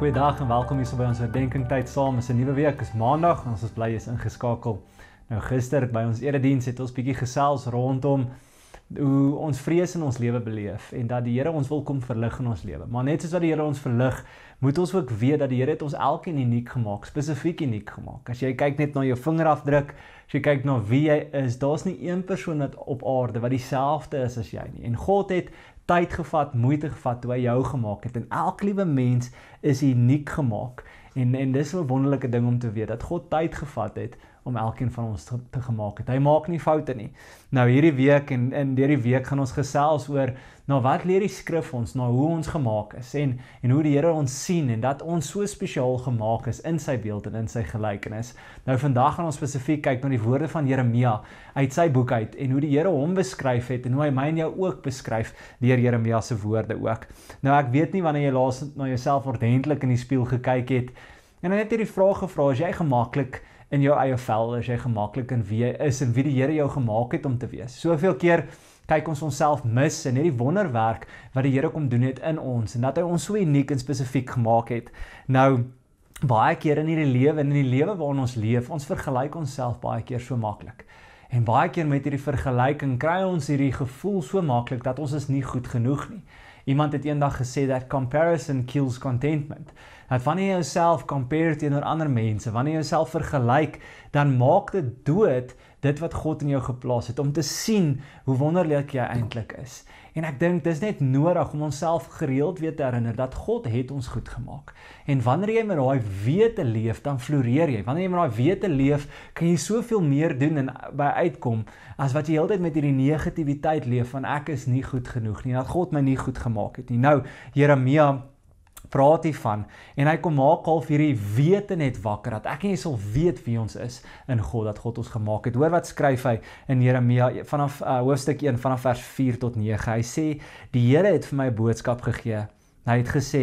Goeiedag en welkom hier so by ons herdenkingtyd saam. Dis 'n nuwe week, is Maandag en ons is bly jy's ingeskakel. Nou gister by ons erediens het ons bietjie gesels rondom hoe ons vrees in ons lewe beleef en dat die Here ons wil kom verlig in ons lewe. Maar net soos wat die Here ons verlig, moet ons ook weet dat die Here het ons elkeen uniek gemaak, spesifiek uniek gemaak. As jy kyk net na jou vingerafdruk, as jy kyk na wie jy is, daar's nie een persoon wat op aarde wat dieselfde is as jy nie. En God het tyd gevat, moeite gevat toe hy jou gemaak het en elke liewe mens is uniek gemaak. En en dis 'n wonderlike ding om te weet dat God tyd gevat het om elkeen van ons te, te gemaak het. Hy maak nie foute nie. Nou hierdie week en in hierdie week gaan ons gesels oor na nou, wat leer die skrif ons, na nou, hoe ons gemaak is en en hoe die Here ons sien en dat ons so spesiaal gemaak is in sy beeld en in sy gelykenis. Nou vandag gaan ons spesifiek kyk na die woorde van Jeremia uit sy boek uit en hoe die Here hom beskryf het en hoe hy my en jou ook beskryf deur Jeremia se woorde ook. Nou ek weet nie wanneer jy laas na jouself ordentlik in die spieël gekyk het nie En dan het hierdie vraag gevra, as jy gemaklik in jou eie vel is, jy gemaklik in wie is en wie die Here jou gemaak het om te wees. Soveel keer kyk ons onsself mis en hierdie wonderwerk wat die Here kom doen het in ons en dat hy ons so uniek en spesifiek gemaak het. Nou baie keer in hierdie lewe en in die lewe waarin ons leef, ons vergelyk onsself baie keer so maklik. En baie keer met hierdie vergelyking kry ons hierdie gevoel so maklik dat ons is nie goed genoeg nie. Iemand het eendag gesê that comparison kills contentment. Dat wanneer jy jouself compare teenoor ander mense, wanneer jy jouself vergelyk, dan maak dit dood dit wat God in jou geplaas het om te sien hoe wonderlik jy eintlik is. En ek dink dis net nodig om onsself gereeld weer te herinner dat God het ons goed gemaak. En wanneer jy met daai wete leef, dan floreer jy. Wanneer jy met daai wete leef, kan jy soveel meer doen en by uitkom as wat jy heeltyd met hierdie negativiteit leef van ek is nie goed genoeg nie, dat God my nie goed gemaak het nie. Nou Jeremia praat hy van en hy kom maak half hierdie wete net wakker dat ek en jy sal weet wie ons is in God dat God ons gemaak het. Hoor wat skryf hy in Jeremia vanaf uh, hoofstuk 1 vanaf vers 4 tot 9. Hy sê die Here het vir my 'n boodskap gegee. Hy het gesê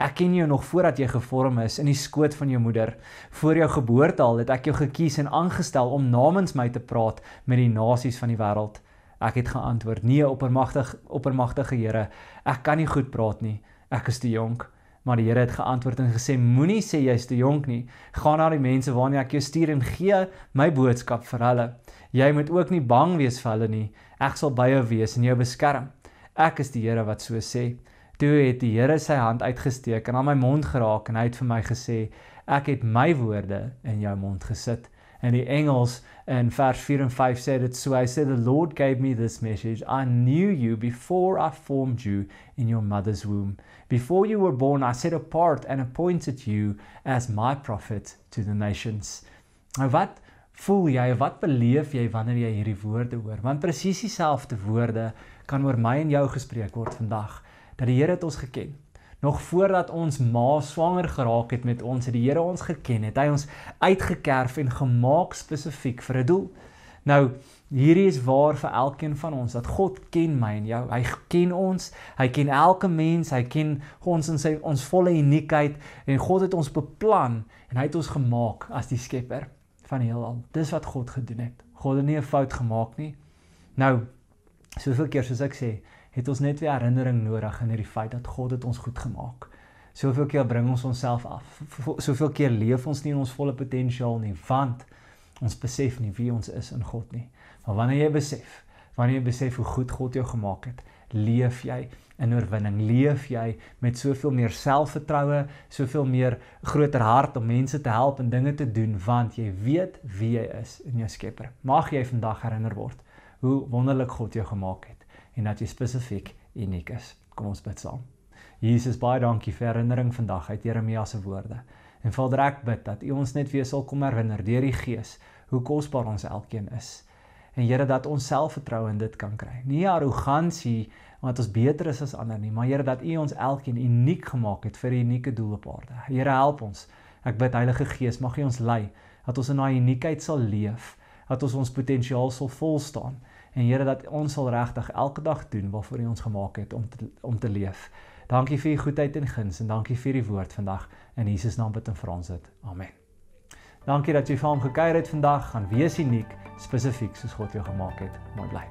ek ken jou nog voordat jy gevorm is in die skoot van jou moeder. Voor jou geboorte al het ek jou gekies en aangestel om namens my te praat met die nasies van die wêreld. Ek het geantwoord: "Nee, oppermagtig, oppermagtige Here, ek kan nie goed praat nie. Ek is te jonk." Maar die Here het geantwoord en gesê: Moenie sê jy's te jonk nie. Gaan na die mense waarna ek jou stuur en gee my boodskap vir hulle. Jy moet ook nie bang wees vir hulle nie. Ek sal by jou wees en jou beskerm. Ek is die Here wat so sê. Toe het die Here sy hand uitgesteek en aan my mond geraak en hy het vir my gesê: Ek het my woorde in jou mond gesit in die Engels in vers 4 en 5 sê dit so. Hy sê the Lord gave me this message. I knew you before I formed you in your mother's womb. Before you were born, I set apart and appointed you as my prophet to the nations. Nou wat voel jy? Wat beleef jy wanneer jy hierdie woorde hoor? Want presies dieselfde woorde kan oor my en jou gespreek word vandag dat die Here het ons geken het nog voordat ons ma swanger geraak het met ons het die Here ons geken het hy ons uitgekerf en gemaak spesifiek vir 'n doel nou hierdie is waar vir elkeen van ons dat God ken my en jou hy ken ons hy ken elke mens hy ken ons in sy ons volle uniekheid en God het ons beplan en hy het ons gemaak as die skepper van die heelal dis wat God gedoen het God het nie 'n fout gemaak nie nou soveel keer soos ek sê het ons net weer herinnering nodig aan hierdie feit dat God het ons goed gemaak. Soveel keer bring ons onsself af. Soveel keer leef ons nie in ons volle potensiaal nie, want ons besef nie wie ons is in God nie. Maar wanneer jy besef, wanneer jy besef hoe goed God jou gemaak het, leef jy in oorwinning. Leef jy met soveel meer selfvertroue, soveel meer groter hart om mense te help en dinge te doen, want jy weet wie jy is in jou Skepper. Mag jy vandag herinner word hoe wonderlik God jou gemaak het en dat jy spesifiek uniek is. Kom ons bid saam. Jesus, baie dankie vir herinnering vandag uit Jeremia se woorde. En Vader, ek bid dat U ons net weer sal kom herinner deur die Gees hoe kosbaar ons elkeen is. En Here, dat ons selfvertroue in dit kan kry. Nie arrogansie want ons beter is as ander nie, maar Here dat U ons elkeen uniek gemaak het vir 'n unieke doel op aarde. Here, help ons. Ek bid Heilige Gees, mag U ons lei dat ons in daai uniekheid sal leef, dat ons ons potensiaal sal volstaan. En Here dat ons sal regtig elke dag doen waarvoor U ons gemaak het om te, om te leef. Dankie vir U goedheid en guns en dankie vir U woord vandag in Jesus naam bid en vra ons dit. Amen. Dankie dat jy vir hom gekuier het vandag. Gaan wees uniek, spesifiek soos God jou gemaak het. Mooi bly.